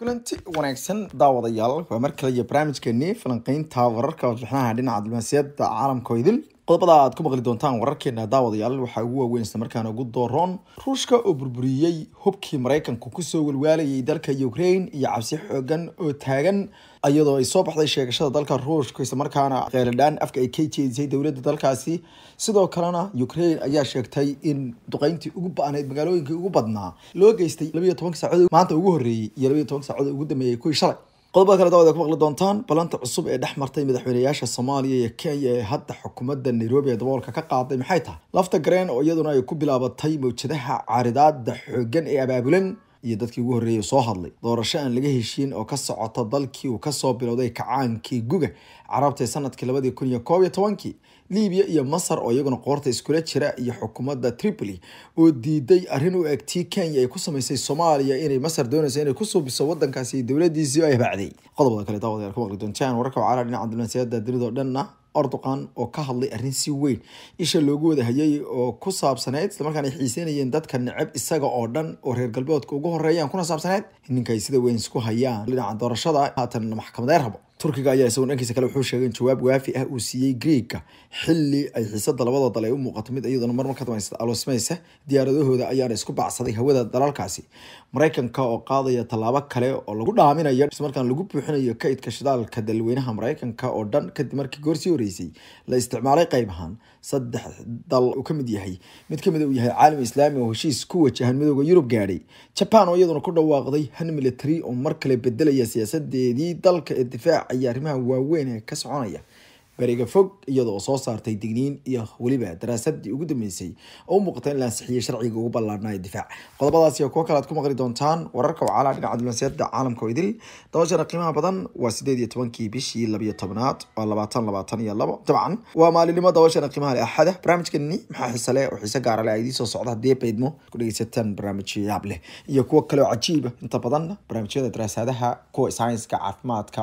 kulanti wanaagsan daawadayaal waa mar kale iyo barnaamijkeennii falanqaynta wararka warbixinaha dhinaca diblomaasiyadda caalamka idil qodobada aad ku maqli doontaan wararkeena daawadayaal waxaa ugu waaweyn islamarkaana ugu dooroon ruushka oo burburiyey hubkii maraykanku kusoo walwaalayay dalka ukrain iyo cabsi xoogan oo taagan iyadoo ay soo baxday sheegashada dalka ruushka islamarkaana qeyladhaan afka ay ka jeedisay dowladda dalkaasi sidoo kalena ukraine ayaa sheegtay in duqeyntii ugu ba magaalooyinkii ugu badnaa loo geystay labayo toban saacood maanta ugu horreeyey iyo labayo toban saacood ugu dambeeyey kuwii shalay qodobada kale dawad ad ku maqli doontaan balanta cusub ee dhex martay madaxweyneyaasha soomaaliya iyo kenya ee hadda xukuumadda nairobi ee daboolka ka qaaday maxay tahay lafta gareen oo iyaduna ay ku bilaabatay mawjadaha caaridaada xooggan ee abaabulan iyo dadkii ugu horreeyay soo hadlay doorasho aan laga heshiin oo ka socota dalkii uu kasoo bilowday kacaankii guga carabtay sanadkii labadii kun iyo koob iyo tobankii libiya iyo masar oo iyaguna qoorta iskula jira iyo xukuumadda tripoli oo diiday arrin u egtii kenya ay ku samaysay soomaaliya inay masar doonayso inay ku suubiso wadankaasi iyo ay bacday qodobada kale daawadayaal ku maqli doontaan wararka wacaalaa dhinaca dibnasiyaadda dunida oo dhan ordoqan oo ka hadlay arin si weyn isha loogu wada hayay oo ku saabsaneyd islamarkaana xiiseynayeen dadka neceb isaga oo dhan oo reer galbeedka ugu horeeyaan kuna saabsaneyd ninkaay sida weyn isku hayaan dhinaca doorashada haatan maxkamadeyn rabo turkiga ayaa isagoon dhankiisa kale wuxuu sheegay in jawaab waafi ah uu siiyey greega xilli ay xiisada labada dal ay u muuqato mid iyaduna marmar ka dambaysta alosmaysa diyaaradahooda ayaana isku bacsaday hawada dalalkaasi maraykanka oo qaadaya tallaabo kale oo lagu dhaaminayo islamarkaan lagu buuxinayo kaidka shidaalka dalweynaha maraykanka oo dhan kadib markii goorsii horeysay la isticmaalay qayb ahaan saddex dal uu ka mid yahay mid kamid uu yahay caalam islaami oo heshiis ku wajahan midooda yurub gaadhay jaban oo iyaduna ku dhawaaqday han military oo mar kale bedelaya siyaasadeedii dalka ee difaac kooxaha ayaa arrimaha waaweyn ee ka soconaya bariga fog iyadoo soo saartay digniin iyo weliba daraasadii ugu dambeysay oo u muuqata in la ansixiyey sharciga ugu ballaarnaayo difaac qodobadaas iyo kale aad ku maqli doontaan wararka wacaalaa dhinaca diblomaasiyadda caalamka oo idil dabashana qiimaha badan waa sideed iyo tobankii bishii labiyo tobnaad waa labaatan labaatan iyo labo dabcan waa maalinimo dabashana qiimaha le axada barnaamijkani maxaa xiise ah leh oo xiise gaara leh idiin soo socda haddii baydmo ku dhegaysataan barnaamijyo yaab leh iyo kuwo kale oo cajiiba ah, inta badan barnaamijyada daraasadaha kuwa saynska caafimaadka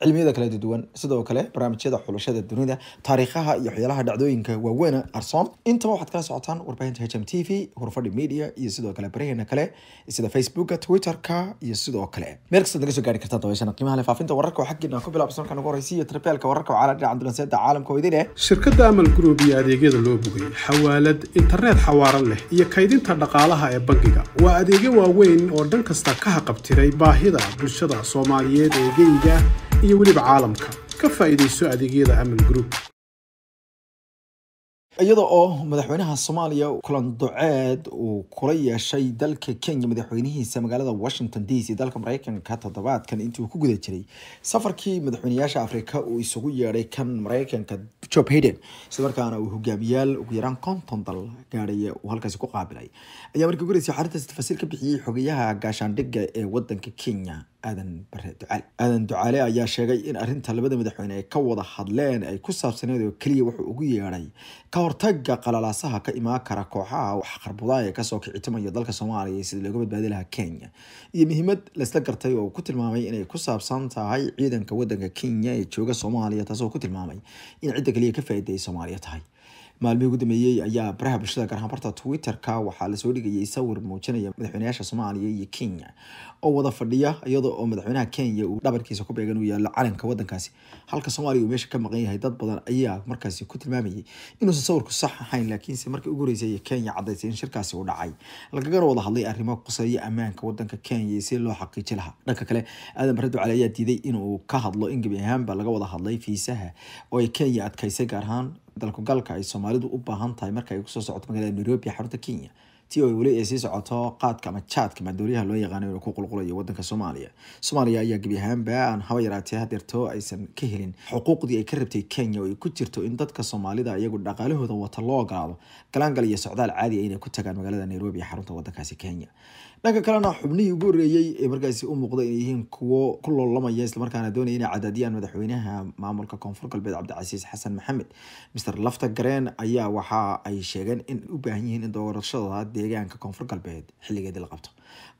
cilmiyada kala duwan sidoo kale barnaamijyada xulashada dunida taariikhaha iyo waxyaalaha dhacdooyinka waaweyne arsoom intaba waxaad kala socotaan warbaahinta h m t v hurfadhi media iyo sidoo kale baraheena kale sida facebooka twitterka iyo sidoo kale meel kastaad naga soo gaari kartaa dabeyshan qiimaha faafinta wararka oo xaggeedna ku bilaabsan marka ugu horeysa iyo tarbiyaalka wararka oo caalaa dhinaca dulanseeda caalamka weydine shirkadda amal group iyo adeegyada loo bogay xawaalad internet xawaaran leh iyo kaydinta dhaqaalaha ee bangiga waa adeegyo waaweyn oo dhan kasta ka haqabtiray baahida bulshada soomaaliyeed ee geyga iyo weliba caalamka ka faa'iidayso adeegyada amal group iyada oo madaxweynaha soomaaliya kulan duceed uu kula yeeshay dalka kenya madaxweynihiisa magaalada washington d c dalka mareykanka toddobaadkan intii uu ku guda jiray safarkii madaxweyneyaasha afrika uu isugu yeedhay kan mareykanka jo hayden islamarkaana uu hogaamiyaal ugu yaraan konton dal gaadhaya uu halkaasi ku qaabilay ayaa markii goreysa xarintaas tafasiil ka bixiyey xogayaha gaashaandhigga ee wadanka kenya aadan bare ducaale aadan ducaale ayaa sheegay in arinta labada madaxweyne ay ka wada hadleen ay ku saabsaneed oo keliya wuxuu ugu yeedhay hortaga qalalaasaha ka imaan kara kooxaha waxqarbudaaya kasoo kicitamaya dalka soomaaliya sida looga badbaadi lahaa kenya iyo muhiimad laysla gartay oo ku tilmaamay inay ku saabsan tahay ciidanka wadanka kenya ee jooga soomaaliya taasoo ku tilmaamay in cidda keliya ka faa soomaaliya tahay maalmihii ugu dambeeyey ayaa baraha bulshada gaar ahaan barta twitter waxaa lasoo dhigayay sawir muujinaya madaxweynayaasha soomaaliya iyo kenya oo wada fadhiya iyada oo madaxweynaha kenya uu dhabarkiisa ku beegan uu yaallo calanka waddankaasi halka soomaaliya uu meesha ka maqan yahay dad badan ayaa markaasi ku tilmaamayay inuusan sawirku sax ahayn laakiinse markii ugu horeysay ee kenya caddaysay in shirkaasi uu dhacay lagagana wada hadlay arrimo quseeya ammaanka waddanka kenya si loo xaqiiji lahaa dhanka kale aadan bare ducale ayaa diiday inuu ka hadlo in gebi ahaanba laga wada hadlay fiisaha oo ay kenya adkaysay gaar ahaan dalkugalka ay soomaalidu u baahan tahay marka ay kusoo socoto magaalada nairobi xarunta kenya ti oo weli ay sii socoto qaadka ama jaadka madooriyaha loo yaqaano inuu ku qulqulayo wadanka soomaaliya soomaaliya ayaa gebi ahaanba aan haba yaraatee hadeerto aysan ka helin xuquuqdii ay ka rabtay kenya oo ay ku jirto in dadka soomaalida iyagu dhaqaalahooda wata loo ogolaado galaangal iyo socdaal caadiya inay ku tagaan magaalada nairobi xarunta wadankaasi kenya dhanka kalena xubnihii ugu horeeyey markaasi u muuqda inay yihiin kuwo ku loolamaya islamarkaana doonaya inay cadaadiyaan madaxweynaha maamulka koonfur galbeed cabdicasiis xasan maxamed mister lafta gareen ayaa waxa ay sheegeen in u baahan yihiin in doorashada deegaanka koonfur galbeed xilligeedii la qabto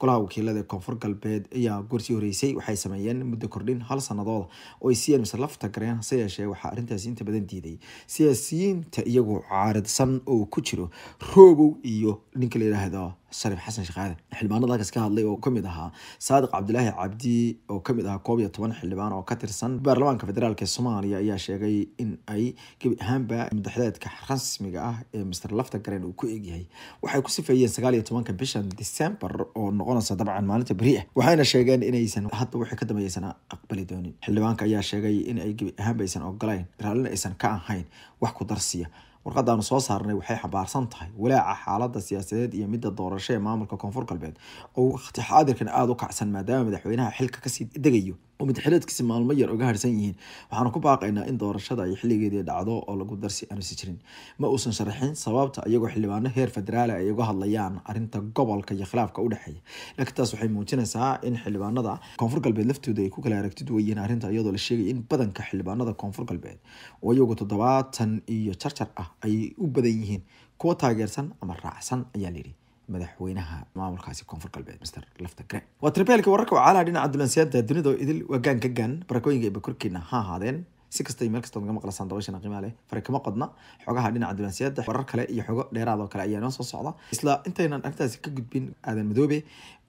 golaha wakiilada koonfur galbeed ayaa gorsi horeysay waxay sameeyeen muddo kordhin hal sanadood oo ay siiyeen mise lafta gareen hase yeeshee waxaa arrintaasi inta badan diiday siyaasiyiinta iyagu caaridsan oo ku jiro roobow iyo ninka la yidhaahdo sharif xasan shaqaade xildhibaanadakas ka hadlay oo kamid ahaa saadiq cabdilaahi cabdi oo kamid ahaa koob iyo toban xildhibaan oo ka tirsan baarlamaanka federaalk ee soomaaliya ayaa sheegay in ay gebi ahaanba madaxdeedka rasmiga ah ee mister lafta gareen uu ku eegyahay waxay ku sifeeyeen sagaal iyo tobanka bishan december oo noqonaysa dabcan maalinta beri ah waxayna sheegeen inaysan hadda wixii ka dambeeyaysana aqbali doonin xildhibaanka ayaa sheegay in ay gebi ahaanba aysan ogolayn raallina aysan ka ahayn wax ku darsiya warqadaanu soo saarnay waxay xabaarsan tahay walaaca xaaladda siyaasadeed iyo midda doorasho ee maamulka koonfur galbeed oo waqti xaadirkan aada u kacsan maadaama madaxweynaha xilka kasii degayo oo midxileedkiisi maalmo yar uga harsan yihiin waxaanu ku baaqaynaa in doorashada ay xilligeedii dhacdo oo lagu darsi aanusi jirin ma uusan sharaxin sababta iyagoo xildhibaano heer federaal ay uga hadlayaan arinta gobolka iyo khilaafka udhexeeya laakiin taas waxay muujinaysaa in xildhibaanada koonfur galbeed laftooda ay ku kala aragtid weyeen arinta iyadoo la sheegay in badanka xildhibaanada koonfur galbeed oo iyagu toddobaatan iyo jarjar ah ay u badan yihiin kuwa taageersan ama raacsan ayaa layidhi madaxweynaha maamulkaasi koonfur galbeed mister lafta gre waa tribeelka wararka wacaalaa dhinaca dulansiyaadda dunida oo idil waa gaan ka gaan barakooyinka ay bakorkiina ha ahaadeen si kasta meel kastood naga maqlaysaan dabashan qiimaha leh fari kama qodna xogaha dhinaca dibaansiyada warar kale iyo xogo dheeraado kale ayaa noo soo socda isla intaynan arrintaasi ka gudbin aadan madoobe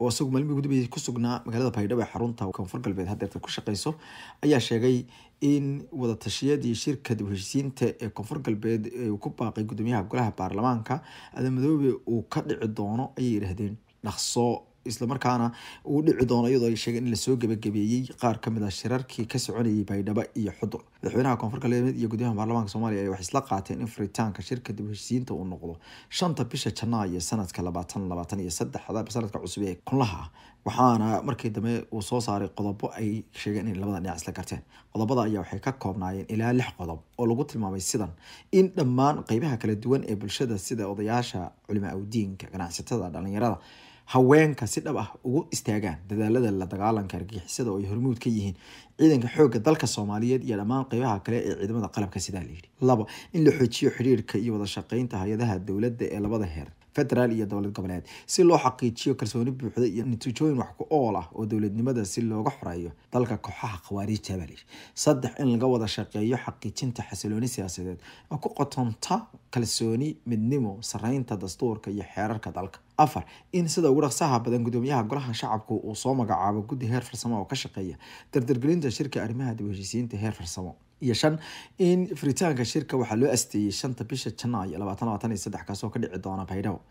oo isagu maalmihi gudubay ku sugnaa magaalada baydhabo xarunta koonfur galbeed hadeerta ku shaqeyso ayaa sheegay in wadatashiyadii shirka dib heshiisiinta ee koonfur galbeed uu ku baaqay gudoomiyaha golaha baarlamaanka aadan madoobe uu ka dhici doono ayay yidhaahdeen dhaqso islamarkaana uu dhici doono iyadoo ay sheegeen in lasoo gebagabeeyey qaar kamid ah shirarkii ka soconayay baydhabo iyo xudur madaxweynaha koonfurka galbeed iyo guddoomiyaha baarlamaanka soomaaliya ay wax isla qaateen in furitaanka shirka dib heshiisiinta uu noqdo shanta bisha janaayo sanadka labaatan labaatan iyo saddexda sanadka cusub ee kunlaha waxaana markii dambe uu soo saaray qodobo ay sheegeen in labada dhinac isla garteen qodobada ayaa waxay ka koobnaayeen ilaa lix qodob oo lagu tilmaamay sidan in dhammaan qeybaha kala duwan ee bulshada sida odayaasha culimaa ganacsatada dhalinyarada haweenka si dhab ah ugu istaagaan dadaalada la dagaalanka argixisada oo ay hormuud ka yihiin ciidanka xooga dalka soomaaliyeed iyo dhammaan qeybaha kale ee ciidamada qalabka sidaa layidhi laba in la xoojiyo xiriirka iyo wadashaqeynta hay-adaha dowladda ee labada heer federaal iyo dowlad goboleed si loo xaqiijiyo kalsooni buuxda iyo natiijooyin wax ku ool ah oo dowladnimada si looga xoreeyo dalka kooxaha khawaariijta baa layidhi saddex in laga wada shaqeeyo xaqiijinta xasilooni siyaasadeed oo ku qotonta kalsooni midnimo sareynta dastuurka iyo xeerarka dalka afar in sida ugu dhaqsaha badan gudoomiyaha golaha shacabku uu soo magacaabo guddi heer farsamo oo ka shaqeeya dardargelinta shirka arrimaha dib heshiisiinta heer farsamo iyo shan in furitaanka shirka waxaa loo asteeyey shanta bisha janaayo labaatan labaatan iyo saddex kaasoo ka dhici doona baydhabo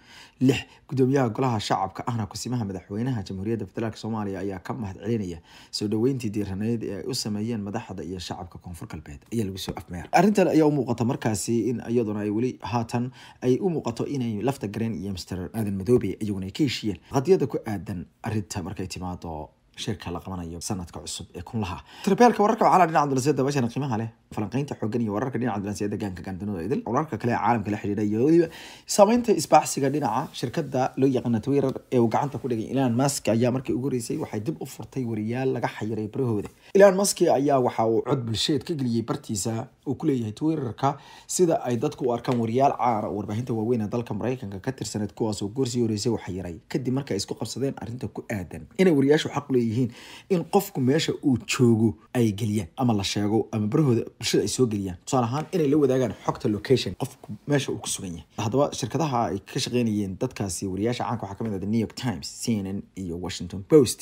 lix gudoomiyaha golaha shacabka ahna kusimaha madaxweynaha jamhuuriyadda federaalk soomaaliya ayaa ka mahadcelinaya soo dhaweyntii diiraneyd ee ay u sameeyeen madaxda iyo shacabka koonfur galbeed ayaa lagu soo afmeer arrintan ayaa u muuqata markaasi in iyaduna ay weli haatan ay u muuqato inay lafta gareen iyo mister aadan madoobe iyaguna ay ka heshiiyeen qadyada ku aadan arinta markay timaado shirka la qabanayo sanadka cusub ee kunlaha tribeelka wararka waxaa la dhinaca abdulaseed dabashan qiimaha leh falanqeynta xoogan iyo wararka dhinaca abdulaseed deegaanka gaandanuda idil wararka kale ee caalamka la xidhiidha iyo weliba saameynta isbaaxsiga dhinaca shirkada loo yaqaana twitter ee uu gacanta ku dhigay ilan mask ayaa markii ugu horeysay waxay dib u furtay wariyaal laga xayiray barahooda ilan mask ayaa waxa uu cod bulsheed ka geliyey bartiisa uu ku twitterka sida ay dadku u arkaan wariyaal caana oo warbaahinta waaweyn ee dalka maraykanka ka tirsaneed kuwaasoo goorsii horeysay waxa yaray kadib marka isku qabsadeen arrinta ku aadan inay wariyaashu xaq leeyihiin in qofku meesha uu joogo ay geliyaan ama la sheego ama barahooda bulshada ay soo geliyaan tusaale ahaan inay la wadaagaan xogta location qofku meesha uu ku sugan yahay haddaba shirkadaha ay ka shaqeynayeen dadkaasi wariyaasha caanka waxaa kamid ah the new york times c n n iyo washington post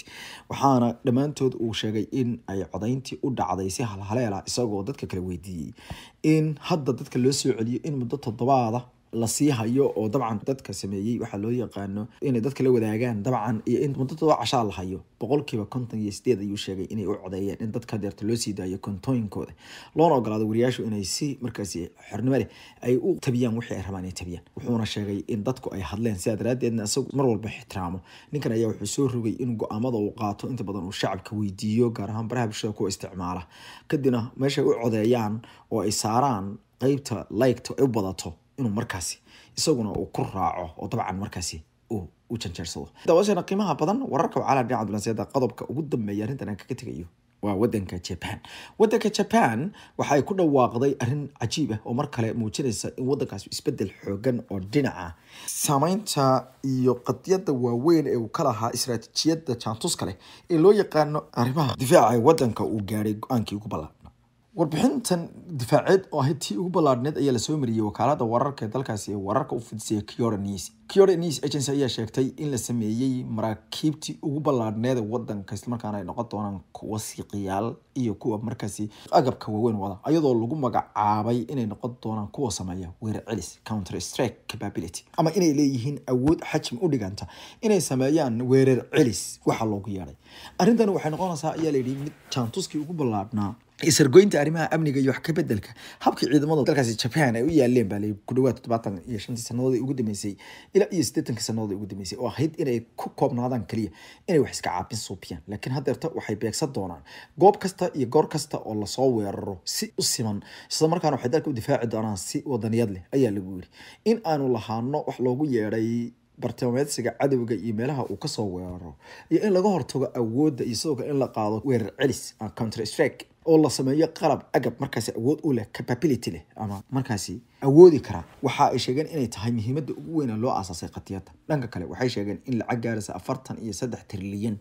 waxaana dhammaantood uu sheegay in ay codayntii u dhacday si halhaleela isagoo dadka kala weydiiyey in hadda dadka loo soo celiyo in muddo toddobaada ah la sii hayo oo dabcan dadka sameeyey waxaa loo yaqaano inay dadka la wadaagaan dabcan iyo in muddadooda cashaa la hayo boqolkiiba konton iyo sideed ayuu sheegay inay u codeeyeen in dadka deerta loosii daayo kontooyinkooda loona ogolaado wariyaashu inay si markaasi xornimo leh ay u tabiyaan wixii ay rabaan inay tabiyaan wuxuuna sheegay in dadku ay hadleen sidaa daraaddeedna isagu mar walba ixtiraamo ninkan ayaa wuxuu soo rogay in go-aamada uu qaato inta badan uu shacabka weydiiyo gaar ahaan baraha bulshada kuwa isticmaala kadibna meeshay u codeeyaan oo ay saaraan qeybta laygta u badato inuu markaasi isaguna uu ku raaco oo dabcan markaasi u janjeersado daawashana qiimaha badan wararka wacala dhinac abdulaseeda qodobka ugu dambeeya arrintan aan kaga tegayo waa wadanka jaban wadanka jaban waxay ku dhawaaqday arin cajiib ah oo mar kale muujinaysa in wadankaas isbedel xoogan oo dhinaca saameynta iyo qadiyada waaweyn ee uu ka lahaa istaraatiijiyada jaantus kale ee loo yaqaano arrimaha difaaca ee wadanka uu gaadhay go-aankii ugu ballan warbixintan difaaceed oo ahayd tii ugu ballaadhneed ayaa lasoo mariyey wakaalada wararka ee dalkaasi ee wararka u fidisaya kiora news agency ayaa sheegtay in la sameeyey maraakiibtii ugu ballaadhneed ee wadanka islamarkaana ay noqon doonaan kuwa siiqiyaal iyo kuwa markaasi agabka waaweyn wada iyadoo lagu magacaabay inay noqon doonaan kuwa sameeya weeracelis counter strike capability ama inay leeyihiin awood xajmi u dhiganta inay sameeyaan weerar celis waxaa loogu yeeday arrintani waxay noqonaysaa ayaa layidhi mid jaantuskii ugu ballaadhnaa isargoynta arrimaha amniga iyo wax ka bedelka habkii ciidamada dalkaasi japan ay u yaaleen baa ku dhawaad toddobaatan iyo shantii sannadood ugu dambeysay ilaa iyo siddeetankii sannadood ugu dambeysay oo ahayd inay ku koobnaadaan kaliya inay wax iska caabin suubiyaan laakiin haddeerta waxay beegsan doonaan goob kasta iyo goor kasta oo lasoo weeraro si u siman isla markaana waxay dalka u difaaci doonaan si wadaniyad leh ayaa lagu yiri in aanu lahaano wax loogu yeedhay bartilmaameedsiga cadowga iyo meelaha uu kasoo weeraro iyo in laga hortago awoodda iyo sidoo kale in la qaado weerar celis ah, counter strike oo la sameeyo qalab agab markaasi awood u leh capability leh ama markaasi awoodi karaa waxa ay sheegeen inay tahay muhiimada ugu weyna loo aasaasay khatiyada dhanka kale waxay sheegeen in lacag gaaraysa afartan iyo saddex trilyan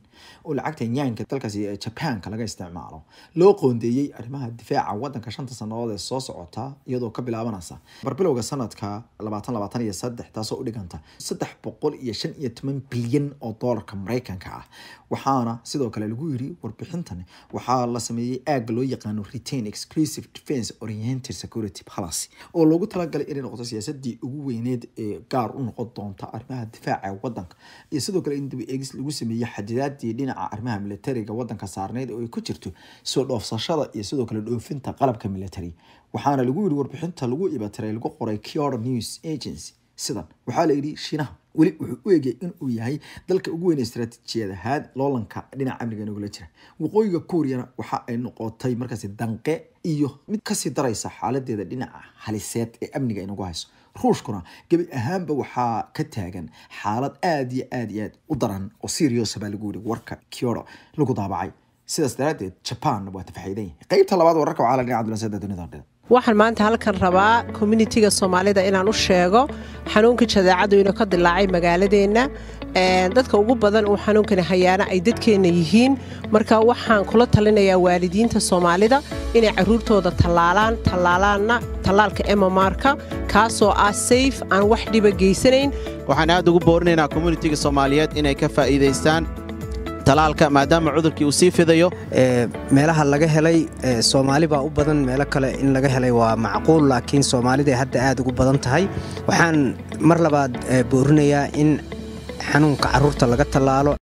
oo lacagta nyaanka dalkaasi ee jabaanka laga isticmaalo loo qoondeeyey arrimaha difaaca wadanka shanta sannadood ee soo socota iyadoo ka bilaabanaysa barbilowga sanadka labaatan labaatan iyo saddex taasoo u dhiganta saddex boqol iyo shan iyo toban bilyan oo doolarka maraykanka ah waxaana sidoo kale lagu yiri warbixintan waxaa la sameeyey aag loo yaqaano retain exclusive defence oriented security policy oo loogu talagalay inay noqoto siyaasadii ugu weyneed ee gaar u noqon doonta arrimaha difaaca wadanka iyo sidoo kale in eegis lagu sameeyey xadidaadii dhinaca arrimaha militariga wadanka saarneyd oo ay ku jirto soo dhoofsashada iyo sidoo kale dhoofinta qalabka military waxaana lagu yiri warbixinta lagu ibatiray lagu qoray kior news agency sidan waxaa la yidhi shiinaha weli wuxuu u egay inuu yahay dalka ugu weyn ee istaraatiijiyadahaad loolanka dhinaca amniga nagula jira waqooyiga kuuriyana waxa ay noqotay markaasi danqe iyo mid kasii daraysa xaaladeeda dhinaca haliseed ee amniga ay nagu hayso ruushkuna gebi ahaanba waxaa ka taagan xaalad aada iyo aad iyo aad u daran oo serious baa lagu yidhi warka kyodo lagu daabacay sidaas daraadeed japan waa tafaxiidan yahay qeybta labaad wararka waxaa la dhinaca dunida waxaan maanta halkan rabaa communitiga soomaalida inaan u sheego xanuunka jadeecadu inuu ka dilaacay magaaladeenna dadka ugu badan uu xanuunkani hayaana ay dadkeenna yihiin marka waxaan kula talinayaa waalidiinta soomaalida inay caruurtooda tallaalaan tallaalaanna tallaalka emamarka kaasoo ah safe aan wax dhiba geysanayn waxaan aad ugu boorinaynaa communitiga soomaaliyeed inay ka faa'iidaystaan talaalka maadaama cudurkii uu sii fidayo meelaha laga helay soomaali baa u badan meelo kale in laga helay waa macquul laakiin soomaaliday hadda aad ugu badan tahay waxaan mar labaad boorinayaa in xanuunka carruurta laga tallaalo